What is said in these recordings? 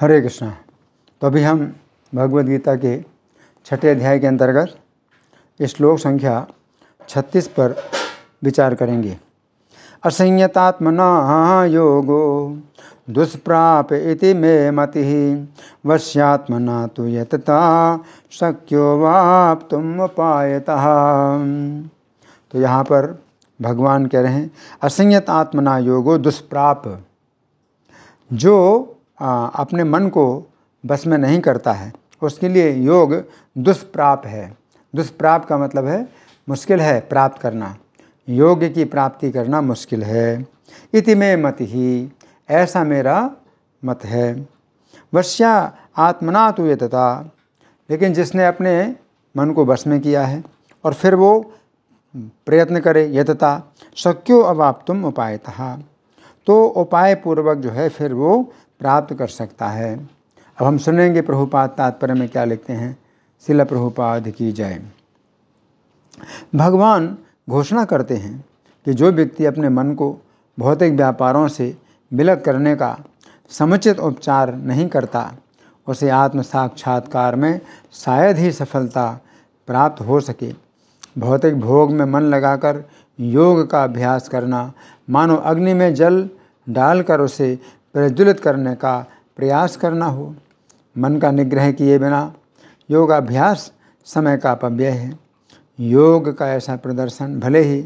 हरे कृष्णा तो अभी हम भगवद गीता के छठे अध्याय के अंतर्गत श्लोक संख्या 36 पर विचार करेंगे असंयतात्मना योगो दुष्प्राप इति मे मति वश्यात्मना तो यतता शक्यो वाप तुम उपायता तो यहाँ पर भगवान कह रहे हैं असंयत आत्मना योगो दुष्प्राप जो अपने मन को बस में नहीं करता है उसके लिए योग दुष्प्राप है दुष्प्राप का मतलब है मुश्किल है प्राप्त करना योग की प्राप्ति करना मुश्किल है इति में मत ही ऐसा मेरा मत है वश्या आत्मना तो यथता तथा लेकिन जिसने अपने मन को बस में किया है और फिर वो प्रयत्न करे यथता शक्यो अब आप तुम उपाय तो उपाय पूर्वक जो है फिर वो प्राप्त कर सकता है अब हम सुनेंगे प्रभुपाद तात्पर्य में क्या लिखते हैं शिल प्रभुपाद की जय भगवान घोषणा करते हैं कि जो व्यक्ति अपने मन को भौतिक व्यापारों से विलग करने का समुचित उपचार नहीं करता उसे आत्म साक्षात्कार में शायद ही सफलता प्राप्त हो सके भौतिक भोग में मन लगाकर योग का अभ्यास करना मानो अग्नि में जल डालकर उसे प्रज्वलित करने का प्रयास करना हो मन का निग्रह किए बिना योगाभ्यास समय का अपव्यय है योग का ऐसा प्रदर्शन भले ही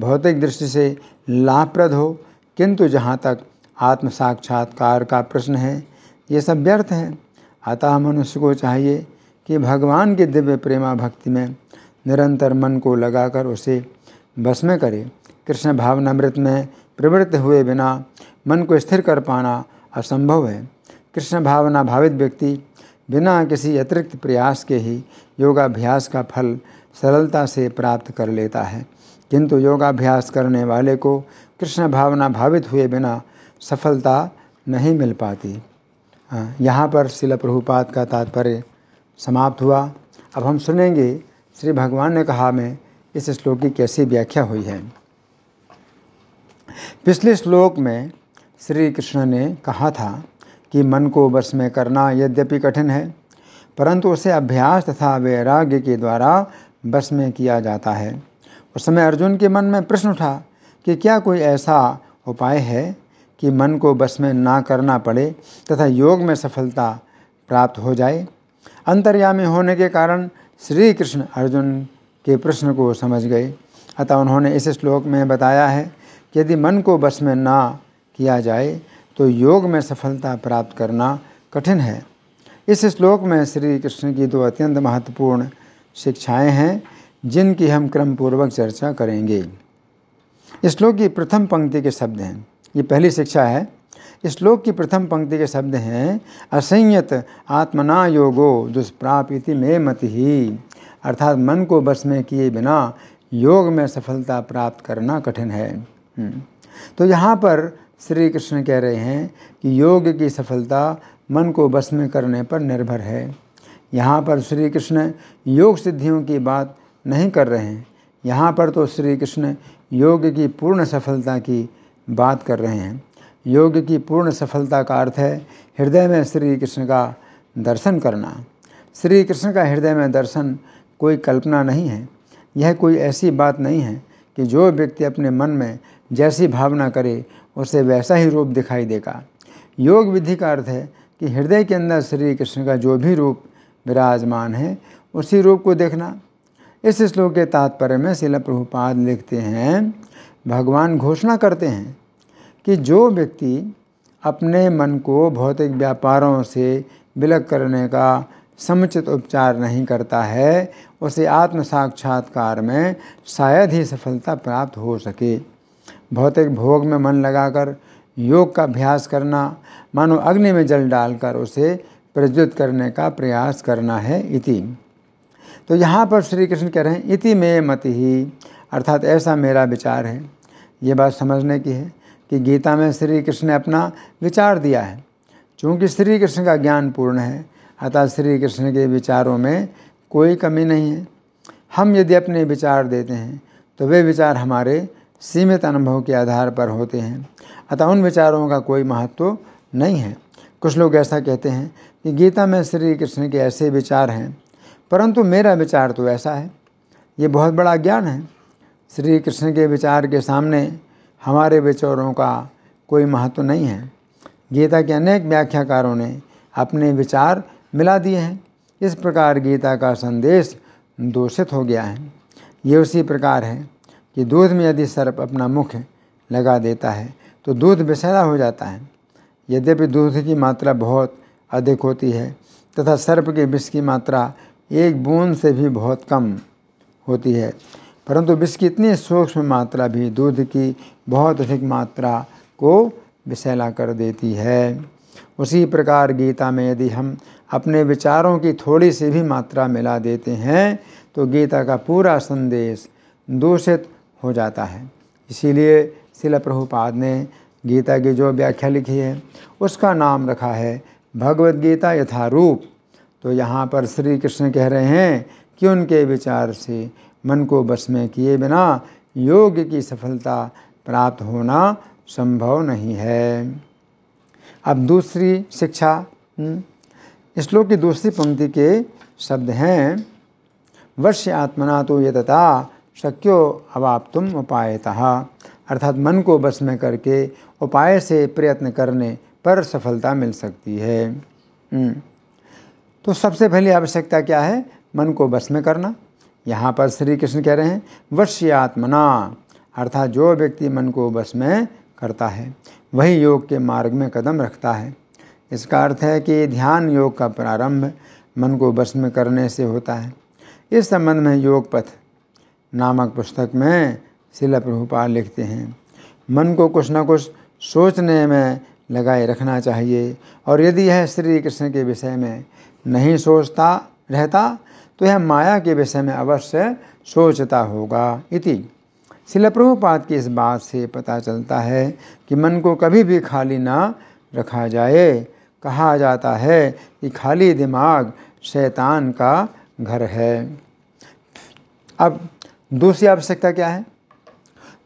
भौतिक दृष्टि से लाभप्रद हो किंतु जहाँ तक आत्म साक्षात्कार का प्रश्न है ये सब व्यर्थ है अतः मनुष्य को चाहिए कि भगवान के दिव्य प्रेमा भक्ति में निरंतर मन को लगाकर उसे बस में करे कृष्ण भावनामृत में प्रवृत्त हुए बिना मन को स्थिर कर पाना असंभव है कृष्ण भावना भावित व्यक्ति बिना किसी अतिरिक्त प्रयास के ही योगाभ्यास का फल सरलता से प्राप्त कर लेता है किंतु योगाभ्यास करने वाले को कृष्ण भावना भावित हुए बिना सफलता नहीं मिल पाती हाँ, यहाँ पर शिला प्रभुपात का तात्पर्य समाप्त हुआ अब हम सुनेंगे श्री भगवान ने कहा में इस श्लोक की कैसी व्याख्या हुई है पिछले श्लोक में श्री कृष्ण ने कहा था कि मन को वश में करना यद्यपि कठिन है परंतु उसे अभ्यास तथा वैराग्य के द्वारा वश में किया जाता है उस समय अर्जुन के मन में प्रश्न उठा कि क्या कोई ऐसा उपाय है कि मन को वश में ना करना पड़े तथा योग में सफलता प्राप्त हो जाए अंतर्यामी होने के कारण श्री कृष्ण अर्जुन के प्रश्न को समझ गए अतः उन्होंने इस श्लोक में बताया है कि यदि मन को बस में ना किया जाए तो योग में सफलता प्राप्त करना कठिन है इस श्लोक में श्री कृष्ण की दो अत्यंत महत्वपूर्ण शिक्षाएं हैं जिनकी हम क्रमपूर्वक चर्चा करेंगे श्लोक की प्रथम पंक्ति के शब्द हैं ये पहली शिक्षा है श्लोक की प्रथम पंक्ति के शब्द हैं असंयत आत्मना योगो दुष्प्राप्ति में मति ही अर्थात मन को बस में किए बिना योग में सफलता प्राप्त करना कठिन है हम्म। तो यहाँ पर श्री कृष्ण कह रहे हैं कि योग की सफलता मन को बस में करने पर निर्भर है यहाँ पर श्री कृष्ण योग सिद्धियों की बात नहीं कर रहे हैं यहाँ पर तो श्री कृष्ण योग की पूर्ण सफलता की बात कर रहे हैं योग की पूर्ण सफलता का अर्थ है हृदय में श्री कृष्ण का दर्शन करना श्री कृष्ण का हृदय में दर्शन कोई कल्पना नहीं है यह कोई ऐसी बात नहीं है कि जो व्यक्ति अपने मन में जैसी भावना करे उसे वैसा ही रूप दिखाई देगा योग विधि का अर्थ है कि हृदय के अंदर श्री कृष्ण का जो भी रूप विराजमान है उसी रूप को देखना इस श्लोक के तात्पर्य में शिला प्रभुपाद लिखते हैं भगवान घोषणा करते हैं कि जो व्यक्ति अपने मन को भौतिक व्यापारों से विलग करने का समुचित उपचार नहीं करता है उसे आत्म साक्षात्कार में शायद ही सफलता प्राप्त हो सके भौतिक भोग में मन लगाकर योग का अभ्यास करना मानो अग्नि में जल डालकर उसे प्रज्वलित करने का प्रयास करना है इति तो यहाँ पर श्री कृष्ण कह रहे हैं इति में मत ही अर्थात ऐसा मेरा विचार है ये बात समझने की है कि गीता में श्री कृष्ण ने अपना विचार दिया है चूँकि श्री कृष्ण का ज्ञान पूर्ण है अतः श्री कृष्ण के विचारों में कोई कमी नहीं है हम यदि अपने विचार देते हैं तो वे विचार हमारे सीमित अनुभव के आधार पर होते हैं अतः उन विचारों का कोई महत्व नहीं है कुछ लोग ऐसा कहते हैं कि गीता में श्री कृष्ण के ऐसे विचार हैं परंतु मेरा विचार तो ऐसा है ये बहुत बड़ा ज्ञान है श्री कृष्ण के विचार के सामने हमारे विचारों का कोई महत्व नहीं है गीता के अनेक व्याख्याकारों ने अपने विचार मिला दिए हैं इस प्रकार गीता का संदेश दूषित हो गया है ये उसी प्रकार है कि दूध में यदि सर्प अपना मुख लगा देता है तो दूध बेसरा हो जाता है यद्यपि दूध की मात्रा बहुत अधिक होती है तथा सर्प के विष की मात्रा एक बूंद से भी बहुत कम होती है परंतु विष की इतनी सूक्ष्म मात्रा भी दूध की बहुत अधिक मात्रा को विषैला कर देती है उसी प्रकार गीता में यदि हम अपने विचारों की थोड़ी सी भी मात्रा मिला देते हैं तो गीता का पूरा संदेश दूषित हो जाता है इसीलिए शिल प्रभुपाद ने गीता की जो व्याख्या लिखी है उसका नाम रखा है भगवत गीता यथारूप तो यहाँ पर श्री कृष्ण कह रहे हैं कि उनके विचार से मन को बस में किए बिना योग की सफलता प्राप्त होना संभव नहीं है अब दूसरी शिक्षा हम्म, श्लोक की दूसरी पंक्ति के शब्द हैं वश्य आत्मना तो ये तथा शक्यो तुम उपायतः अर्थात मन को बस में करके उपाय से प्रयत्न करने पर सफलता मिल सकती है हम्म। तो सबसे पहली आवश्यकता क्या है मन को बस में करना यहाँ पर श्री कृष्ण कह रहे हैं वश्यात्मना अर्थात जो व्यक्ति मन को बस में करता है वही योग के मार्ग में कदम रखता है इसका अर्थ है कि ध्यान योग का प्रारंभ मन को बस में करने से होता है इस संबंध में योग पथ नामक पुस्तक में शिला प्रभुपाल लिखते हैं मन को कुछ ना कुछ सोचने में लगाए रखना चाहिए और यदि यह श्री कृष्ण के विषय में नहीं सोचता रहता तो यह माया के विषय में अवश्य सोचता होगा इति शिल प्रभुपाद की इस बात से पता चलता है कि मन को कभी भी खाली ना रखा जाए कहा जाता है कि खाली दिमाग शैतान का घर है अब दूसरी आवश्यकता क्या है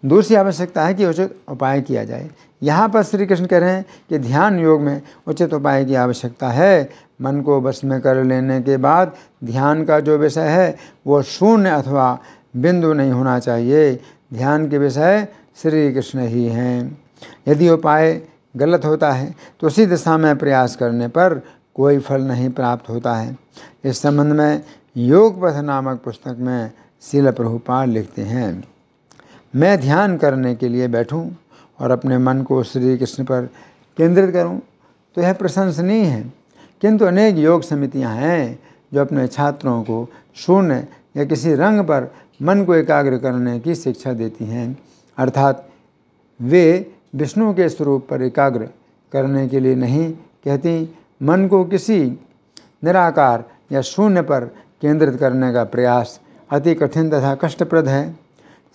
दूसरी आवश्यकता है कि उचित उपाय किया जाए यहाँ पर श्री कृष्ण कह रहे हैं कि ध्यान योग में उचित उपाय की आवश्यकता है मन को बस में कर लेने के बाद ध्यान का जो विषय है वो शून्य अथवा बिंदु नहीं होना चाहिए ध्यान के विषय श्री कृष्ण ही हैं यदि उपाय गलत होता है तो उसी दिशा में प्रयास करने पर कोई फल नहीं प्राप्त होता है इस संबंध में योग पथ नामक पुस्तक में शिल प्रभुपाल लिखते हैं मैं ध्यान करने के लिए बैठूं और अपने मन को श्री कृष्ण पर केंद्रित करूं तो यह प्रशंसनीय है किंतु अनेक योग समितियां हैं जो अपने छात्रों को शून्य या किसी रंग पर मन को एकाग्र करने की शिक्षा देती हैं अर्थात वे विष्णु के स्वरूप पर एकाग्र करने के लिए नहीं कहती मन को किसी निराकार या शून्य पर केंद्रित करने का प्रयास अति कठिन तथा कष्टप्रद है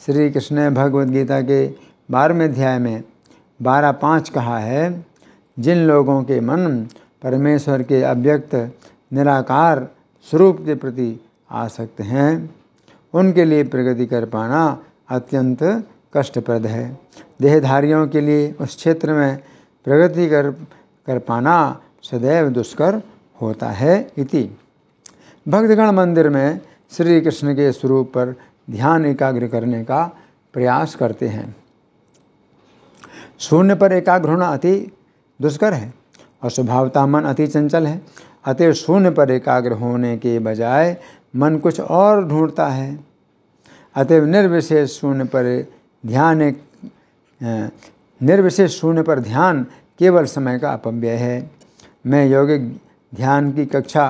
श्री कृष्ण ने भगवद्गीता के बारहवें अध्याय में बारह पाँच कहा है जिन लोगों के मन परमेश्वर के अव्यक्त निराकार स्वरूप के प्रति आसक्त हैं उनके लिए प्रगति कर पाना अत्यंत कष्टप्रद है देहधारियों के लिए उस क्षेत्र में प्रगति कर कर पाना सदैव दुष्कर होता है इति भक्तगण मंदिर में श्री कृष्ण के स्वरूप पर ध्यान एकाग्र करने का प्रयास करते हैं शून्य पर एकाग्र होना अति दुष्कर है और स्वभावता मन अति चंचल है अतः शून्य पर एकाग्र होने के बजाय मन कुछ और ढूंढता है अतएव निर्विशेष शून्य पर ध्यान एक निर्विशेष शून्य पर ध्यान केवल समय का अपव्यय है मैं यौगिक ध्यान की कक्षा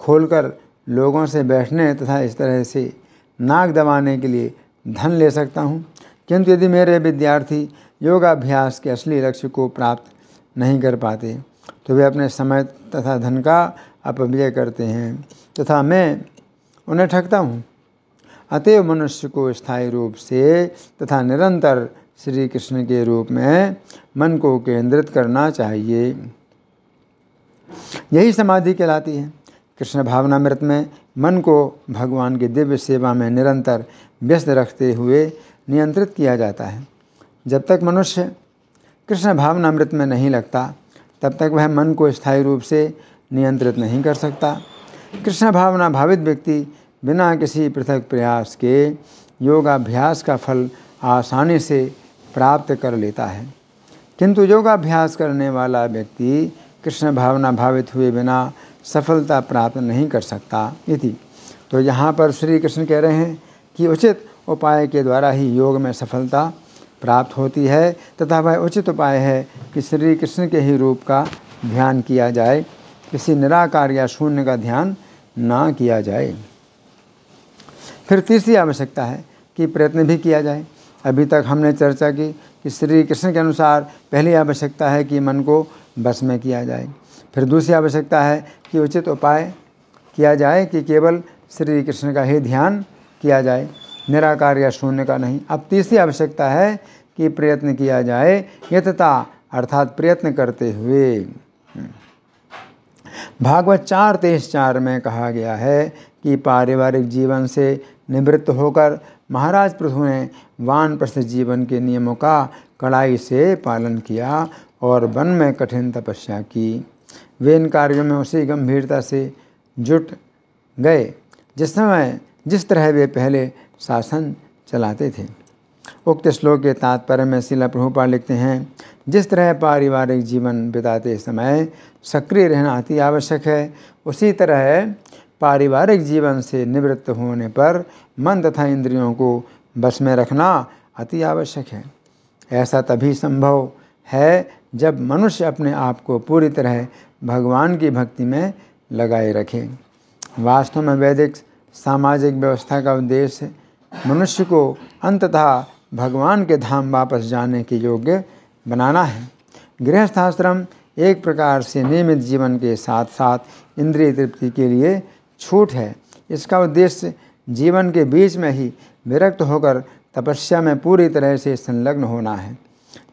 खोलकर लोगों से बैठने तथा इस तरह से नाक दबाने के लिए धन ले सकता हूँ किंतु यदि मेरे विद्यार्थी योगाभ्यास के असली लक्ष्य को प्राप्त नहीं कर पाते तो वे अपने समय तथा धन का अपव्यय करते हैं तथा मैं उन्हें ठगता हूँ अतएव मनुष्य को स्थायी रूप से तथा निरंतर श्री कृष्ण के रूप में मन को केंद्रित करना चाहिए यही समाधि कहलाती है कृष्ण भावनामृत में मन को भगवान की दिव्य सेवा में निरंतर व्यस्त रखते हुए नियंत्रित किया जाता है जब तक मनुष्य कृष्ण भावनामृत में नहीं लगता तब तक वह मन को स्थायी रूप से नियंत्रित नहीं कर सकता कृष्ण भावना भावित व्यक्ति बिना किसी पृथक प्रयास के योगाभ्यास का फल आसानी से प्राप्त कर लेता है किंतु योगाभ्यास करने वाला व्यक्ति कृष्ण भावना भावित हुए बिना सफलता प्राप्त नहीं कर सकता यदि तो यहाँ पर श्री कृष्ण कह रहे हैं कि उचित उपाय के द्वारा ही योग में सफलता प्राप्त होती है तथा वह उचित उपाय है कि श्री कृष्ण के ही रूप का ध्यान किया जाए किसी निराकार या शून्य का ध्यान ना किया जाए फिर तीसरी आवश्यकता है कि प्रयत्न भी किया जाए अभी तक हमने चर्चा की कि श्री कृष्ण के अनुसार पहली आवश्यकता है कि मन को बस में किया जाए फिर दूसरी आवश्यकता है कि उचित उपाय किया जाए कि केवल श्री कृष्ण का ही ध्यान किया जाए निराकार या शून्य का नहीं अब तीसरी आवश्यकता है कि प्रयत्न किया जाए यथता अर्थात प्रयत्न करते हुए भागवत चार तेईस चार में कहा गया है कि पारिवारिक जीवन से निवृत्त होकर महाराज पृथु ने वान प्रसिद्ध जीवन के नियमों का कड़ाई से पालन किया और वन में कठिन तपस्या की वे इन कार्यों में उसी गंभीरता से जुट गए जिस समय जिस तरह वे पहले शासन चलाते थे उक्त श्लोक के तात्पर्य में शिला प्रभुपाल लिखते हैं जिस तरह पारिवारिक जीवन बिताते समय सक्रिय रहना अति आवश्यक है उसी तरह पारिवारिक जीवन से निवृत्त होने पर मन तथा इंद्रियों को बस में रखना अति आवश्यक है ऐसा तभी संभव है जब मनुष्य अपने आप को पूरी तरह भगवान की भक्ति में लगाए रखे वास्तव में वैदिक सामाजिक व्यवस्था का उद्देश्य मनुष्य को अंततः भगवान के धाम वापस जाने के योग्य बनाना है गृहस्थाश्रम एक प्रकार से नियमित जीवन के साथ साथ इंद्रिय तृप्ति के लिए छूट है इसका उद्देश्य जीवन के बीच में ही विरक्त होकर तपस्या में पूरी तरह से संलग्न होना है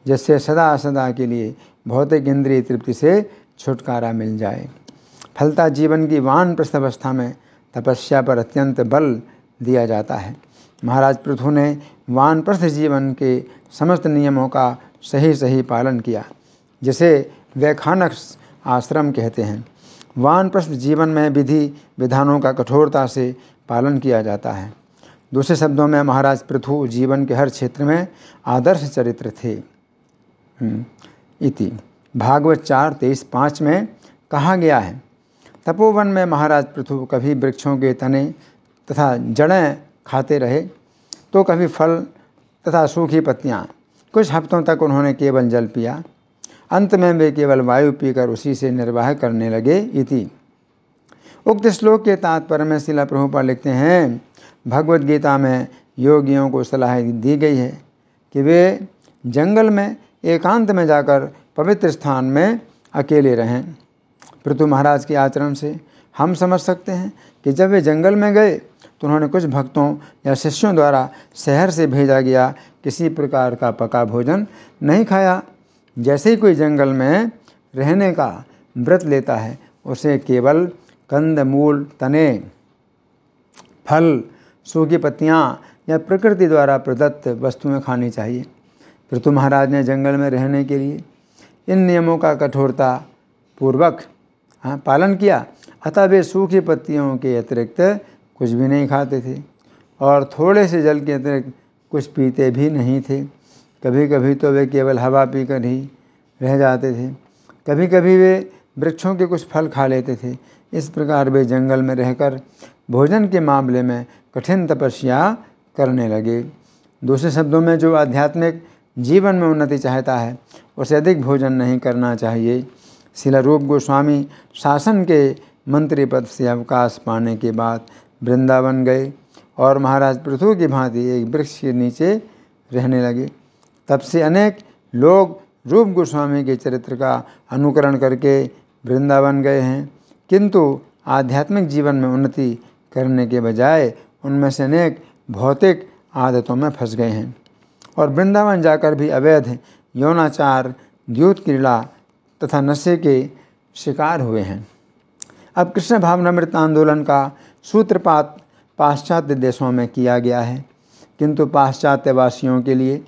जिससे सदा सदा के लिए भौतिक इंद्रिय तृप्ति से छुटकारा मिल जाए फलता जीवन की वान प्रस्थ अवस्था में तपस्या पर अत्यंत बल दिया जाता है महाराज पृथु ने वानप्रस्थ जीवन के समस्त नियमों का सही सही पालन किया जिसे वैखानक आश्रम कहते हैं वानप्रस्थ जीवन में विधि विधानों का कठोरता से पालन किया जाता है दूसरे शब्दों में महाराज पृथु जीवन के हर क्षेत्र में आदर्श चरित्र थे इति भागवत चार तेईस पाँच में कहा गया है तपोवन में महाराज पृथु कभी वृक्षों के तने तथा जड़ें खाते रहे तो कभी फल तथा सूखी पत्तियाँ कुछ हफ्तों तक उन्होंने केवल जल पिया अंत में वे केवल वायु पीकर उसी से निर्वाह करने लगे इति उक्त श्लोक के तात्पर्य में शिला पर लिखते हैं भगवद गीता में योगियों को सलाह दी गई है कि वे जंगल में एकांत में जाकर पवित्र स्थान में अकेले रहें पृथु महाराज के आचरण से हम समझ सकते हैं कि जब वे जंगल में गए तो उन्होंने कुछ भक्तों या शिष्यों द्वारा शहर से भेजा गया किसी प्रकार का पका भोजन नहीं खाया जैसे ही कोई जंगल में रहने का व्रत लेता है उसे केवल कंद मूल तने फल सूखी पत्तियाँ या प्रकृति द्वारा प्रदत्त वस्तुएं खानी चाहिए ऋतु महाराज ने जंगल में रहने के लिए इन नियमों का कठोरता पूर्वक हाँ पालन किया अतः वे सूखी पत्तियों के अतिरिक्त कुछ भी नहीं खाते थे और थोड़े से जल के अतिरिक्त कुछ पीते भी नहीं थे कभी कभी तो वे केवल हवा पीकर ही रह जाते थे कभी कभी वे वृक्षों के कुछ फल खा लेते थे इस प्रकार वे जंगल में रहकर भोजन के मामले में कठिन तपस्या करने लगे दूसरे शब्दों में जो आध्यात्मिक जीवन में उन्नति चाहता है उसे अधिक भोजन नहीं करना चाहिए शिला रूप गोस्वामी शासन के मंत्री पद से अवकाश पाने के बाद वृंदावन गए और महाराज पृथु की भांति एक वृक्ष के नीचे रहने लगे तब से अनेक लोग रूप गोस्वामी के चरित्र का अनुकरण करके वृंदावन गए हैं किंतु आध्यात्मिक जीवन में उन्नति करने के बजाय उनमें से अनेक भौतिक आदतों में फंस गए हैं और वृंदावन जाकर भी अवैध यौनाचार द्योत क्रीड़ा तथा नशे के शिकार हुए हैं अब कृष्ण भावनामृत आंदोलन का सूत्रपात पाश्चात्य देशों में किया गया है किंतु पाश्चात्य वासियों के लिए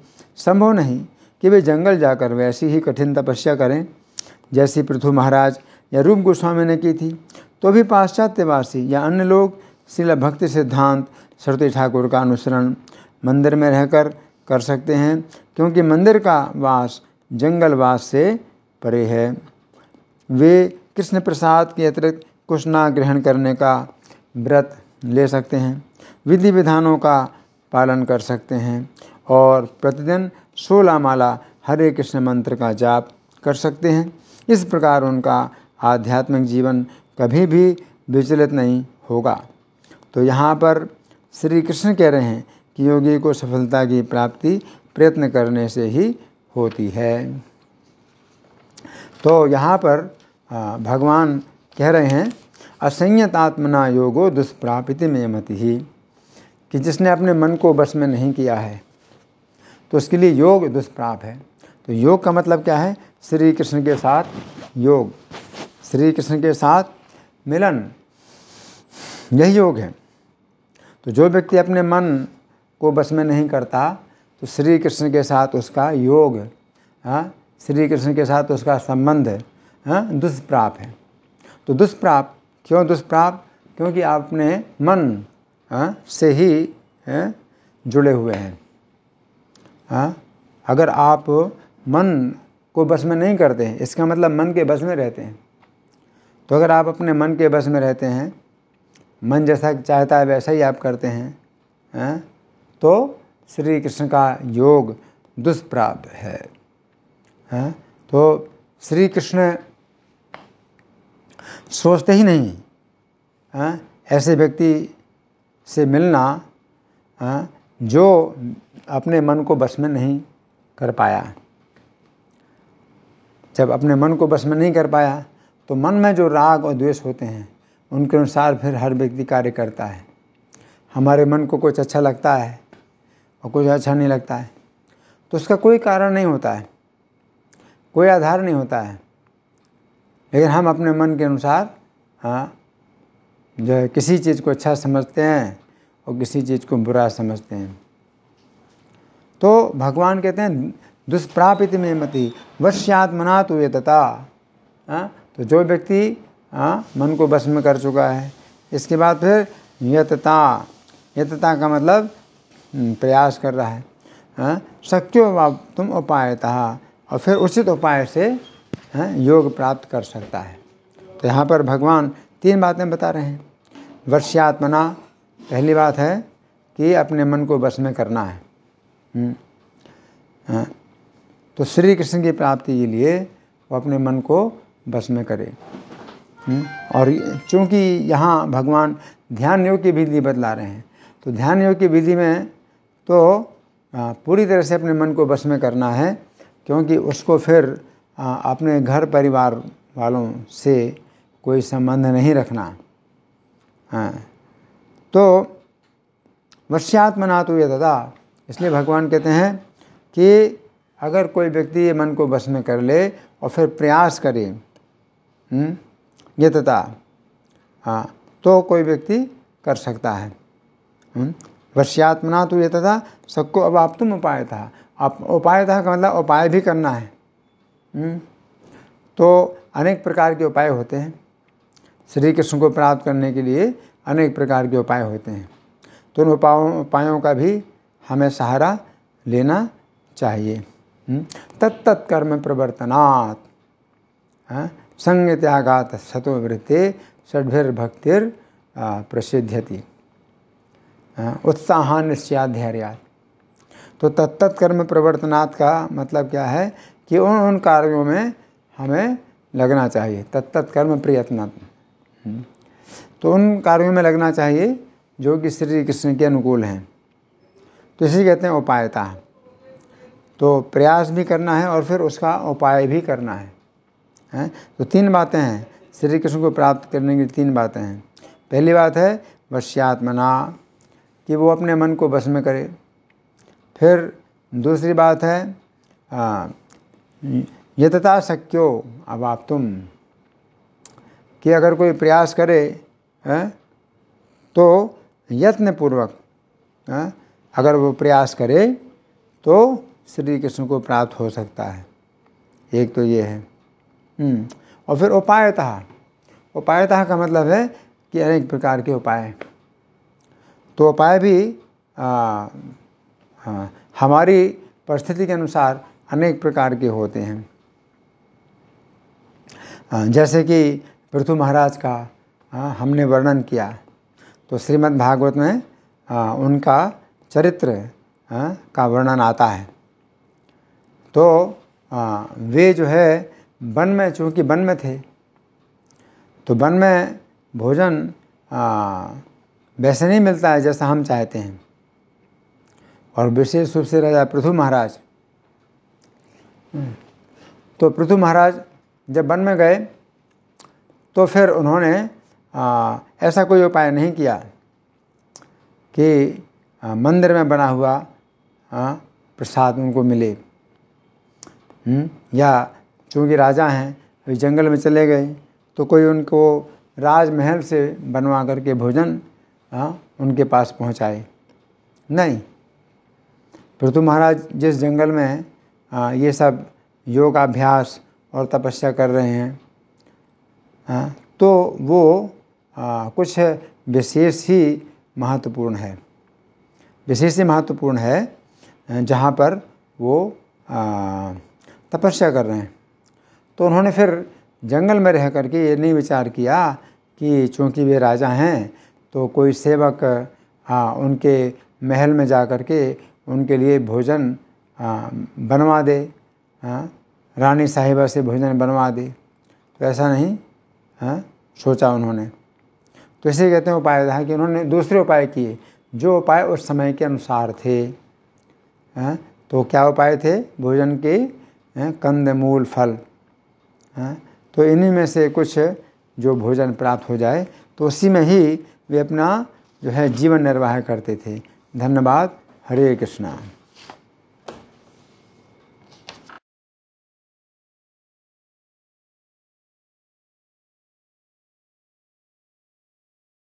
संभव नहीं कि वे जंगल जाकर वैसी ही कठिन तपस्या करें जैसी पृथ्वी महाराज या रूप गोस्वामी ने की थी तो भी पाश्चात्यवासी या अन्य लोग शिला भक्ति सिद्धांत सरती ठाकुर का अनुसरण मंदिर में रहकर कर सकते हैं क्योंकि मंदिर का वास जंगलवास से परे है वे कृष्ण प्रसाद के अतिरिक्त कुछ ना ग्रहण करने का व्रत ले सकते हैं विधि विधानों का पालन कर सकते हैं और प्रतिदिन सोलह माला हरे कृष्ण मंत्र का जाप कर सकते हैं इस प्रकार उनका आध्यात्मिक जीवन कभी भी विचलित नहीं होगा तो यहाँ पर श्री कृष्ण कह रहे हैं कि योगी को सफलता की प्राप्ति प्रयत्न करने से ही होती है तो यहाँ पर भगवान कह रहे हैं असंयत आत्मना योगो दुष्प्राप्ति में मत ही कि जिसने अपने मन को बस में नहीं किया है तो उसके लिए योग दुष्प्राप है तो योग का मतलब क्या है श्री कृष्ण के साथ योग श्री कृष्ण के साथ मिलन यही योग है तो जो व्यक्ति अपने मन को बस में नहीं करता तो श्री कृष्ण के साथ उसका योग हाँ श्री कृष्ण के साथ उसका संबंध हाँ दुष्प्राप है तो दुष्प्राप क्यों दुष्प्राप क्योंकि आप अपने मन आ, हाँ, से ही हाँ, जुड़े हुए हैं हाँ, अगर आप मन को बस में नहीं करते हैं इसका मतलब मन के बस में रहते हैं तो अगर आप अपने मन के बस में रहते हैं मन जैसा चाहता है वैसा ही आप करते हैं हाँ, तो श्री कृष्ण का योग दुष्प्राप्त है हैं हाँ? तो श्री कृष्ण सोचते ही नहीं हैं हाँ? ऐसे व्यक्ति से मिलना हैं हाँ? जो अपने मन को बस में नहीं कर पाया जब अपने मन को बस में नहीं कर पाया तो मन में जो राग और द्वेष होते हैं उनके अनुसार फिर हर व्यक्ति कार्य करता है हमारे मन को कुछ अच्छा लगता है और कुछ अच्छा नहीं लगता है तो उसका कोई कारण नहीं होता है कोई आधार नहीं होता है लेकिन हम अपने मन के अनुसार हाँ जो है किसी चीज़ को अच्छा समझते हैं और किसी चीज़ को बुरा समझते हैं तो भगवान कहते हैं दुष्प्रापित में मति वश्यात्मना तो ये तथा हाँ, तो जो व्यक्ति हाँ, मन को बस में कर चुका है इसके बाद फिर यतता यतता का मतलब हम्म, प्रयास कर रहा है शक्ति हाँ, शक्तियों तुम उपायतः और फिर उचित उपाय से हाँ, योग प्राप्त कर सकता है तो यहाँ पर भगवान तीन बातें बता रहे हैं वर्षात्मना पहली बात है कि अपने मन को बस में करना है हम्म, हाँ, तो श्री कृष्ण की प्राप्ति के लिए वो अपने मन को बस में करे हम्म, और चूंकि यहाँ भगवान ध्यान योग की विधि बदला रहे हैं तो ध्यान योग की विधि में तो पूरी तरह से अपने मन को बस में करना है क्योंकि उसको फिर अपने घर परिवार वालों से कोई संबंध नहीं रखना हाँ तो वश्यात्मना तो ये दादा इसलिए भगवान कहते हैं कि अगर कोई व्यक्ति ये मन को बस में कर ले और फिर प्रयास करे हम्म, ये तथा हाँ तो कोई व्यक्ति कर सकता है हुँ? हम्म, वश्यात्मना तो ये था सबको अब आप तुम उपाय था आप उपाय था का मतलब उपाय भी करना है हम्म? तो अनेक प्रकार के उपाय होते हैं श्री कृष्ण को प्राप्त करने के लिए अनेक प्रकार के उपाय होते हैं तो उन उपायों उपायों का भी हमें सहारा लेना चाहिए हम्म? तत्त कर्म प्रवर्तनात् हाँ? संग त्यागात सतोवृत्ते षडभिर्भक्तिर प्रसिद्ध्यति हाँ, उत्साहन स्याध्यार्यात तो तत्त कर्म प्रवर्तनात् का मतलब क्या है कि उन उन कार्यों में हमें लगना चाहिए तत्त कर्म प्रयत्नात्म हम्म। तो उन कार्यों में लगना चाहिए जो कि श्री कृष्ण के अनुकूल हैं तो इसी कहते हैं उपायता तो प्रयास भी करना है और फिर उसका उपाय भी करना है हैं हाँ, तो तीन बातें हैं श्री कृष्ण को प्राप्त करने की तीन बातें हैं पहली बात है वश्यात्मना कि वो अपने मन को बस में करे फिर दूसरी बात है यतता शक्यो अब आप तुम कि अगर कोई प्रयास करे है, तो यत्नपूर्वक अगर वो प्रयास करे तो श्री कृष्ण को प्राप्त हो सकता है एक तो ये है हम्म, और फिर उपायतः उपायतः का मतलब है कि अनेक प्रकार के उपाय तो उपाय भी आ, आ, हमारी परिस्थिति के अनुसार अनेक प्रकार के होते हैं जैसे कि पृथु महाराज का हमने वर्णन किया तो श्रीमद् भागवत में उनका चरित्र का वर्णन आता है तो वे जो है वन में चूँकि वन में थे तो वन में भोजन वैसे नहीं मिलता है जैसा हम चाहते हैं और विशेष रूप से राजा पृथु महाराज तो पृथु महाराज जब वन में गए तो फिर उन्होंने आ, ऐसा कोई उपाय नहीं किया कि आ, मंदिर में बना हुआ प्रसाद उनको मिले हम्म, या चूँकि राजा हैं जंगल में चले गए तो कोई उनको राजमहल से बनवा करके भोजन आ, हाँ, उनके पास पहुँचाए नहीं पृथु महाराज जिस जंगल में आ, ये सब योगाभ्यास और तपस्या कर रहे हैं आ, तो वो आ, कुछ विशेष ही महत्वपूर्ण है विशेष ही महत्वपूर्ण है जहाँ पर वो आ, तपस्या कर रहे हैं तो उन्होंने फिर जंगल में रह करके ये नहीं विचार किया कि चूँकि वे राजा हैं तो कोई सेवक हाँ उनके महल में जा कर के उनके लिए भोजन हाँ, बनवा दे हाँ रानी साहिबा से भोजन बनवा दे तो ऐसा नहीं हाँ सोचा उन्होंने तो इसे कहते हैं उपाय था कि उन्होंने दूसरे उपाय किए जो उपाय उस समय के अनुसार थे हाँ तो क्या उपाय थे भोजन के हाँ, कंद मूल फल हाँ तो इन्हीं में से कुछ जो भोजन प्राप्त हो जाए तो उसी में ही वे अपना जो है जीवन निर्वाह करते थे धन्यवाद हरे कृष्णा